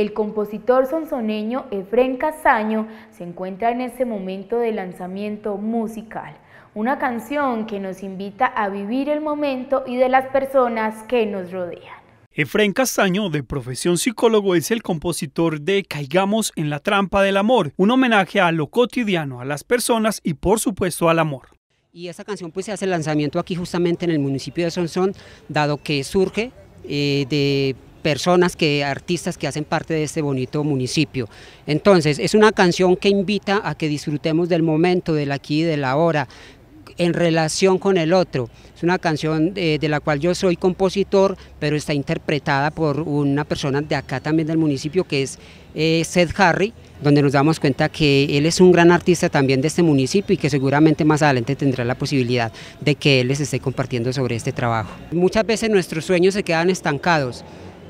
El compositor sonsoneño Efren Castaño se encuentra en este momento de lanzamiento musical, una canción que nos invita a vivir el momento y de las personas que nos rodean. Efraín Castaño, de profesión psicólogo, es el compositor de Caigamos en la trampa del amor, un homenaje a lo cotidiano, a las personas y por supuesto al amor. Y esa canción pues se hace lanzamiento aquí justamente en el municipio de Sonsón, dado que surge eh, de personas, que artistas que hacen parte de este bonito municipio. Entonces, es una canción que invita a que disfrutemos del momento, del aquí y de la hora, en relación con el otro. Es una canción eh, de, la cual yo soy compositor, pero está interpretada por una persona de acá también del municipio que es eh, Seth Harry, donde nos damos cuenta que él es un gran artista también de este municipio y que seguramente más adelante tendrá la posibilidad de que él les esté compartiendo sobre este trabajo. Muchas veces nuestros sueños se quedan estancados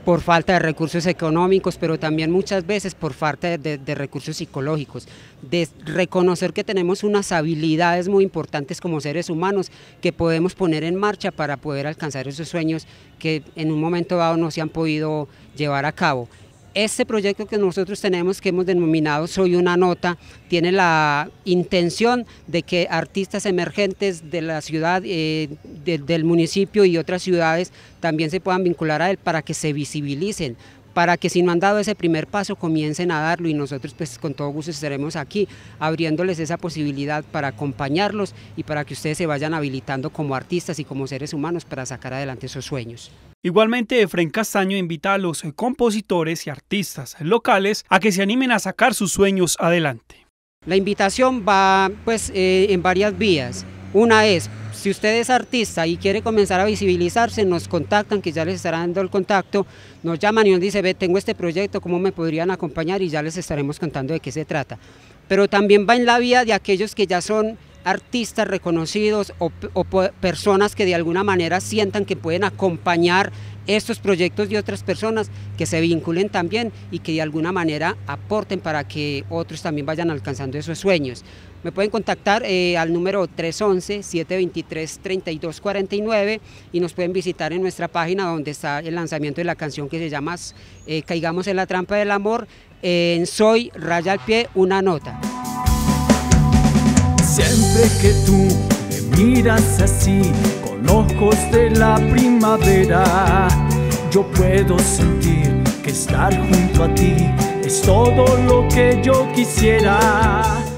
por falta de recursos económicos, pero también muchas veces por falta de, recursos psicológicos, de reconocer que tenemos unas habilidades muy importantes como seres humanos que podemos poner en marcha para poder alcanzar esos sueños que en un momento dado no se han podido llevar a cabo. Este proyecto que nosotros tenemos, que hemos denominado Soy una nota, tiene la intención de que artistas emergentes de la ciudad, eh, del municipio y otras ciudades también se puedan vincular a él para que se visibilicen, para que sin dado ese primer paso comiencen a darlo y nosotros pues con todo gusto estaremos aquí abriéndoles esa posibilidad para acompañarlos y para que ustedes se vayan habilitando como artistas y como seres humanos para sacar adelante esos sueños. Igualmente, Efren Castaño invita a los compositores y artistas locales a que se animen a sacar sus sueños adelante. La invitación va pues eh, en varias vías. Una es, si usted es artista y quiere comenzar a visibilizarse, nos contactan, que ya les estarán dando el contacto, nos llaman y nos dice, ve, tengo este proyecto, ¿cómo me podrían acompañar? Y ya les estaremos contando de qué se trata. Pero también va en la vía de aquellos que ya son artistas reconocidos o, o personas que de alguna manera sientan que pueden acompañar estos proyectos de otras personas que se vinculen también y que de alguna manera aporten para que otros también vayan alcanzando esos sueños. Me pueden contactar eh, al número 311-723-3249 y nos pueden visitar en nuestra página donde está el lanzamiento de la canción que se llama eh, Caigamos en la trampa del amor, en Soy, raya al pie, una nota. Siempre que tú me miras así, con ojos de la primavera. Yo puedo sentir que estar junto a ti es todo lo que yo quisiera.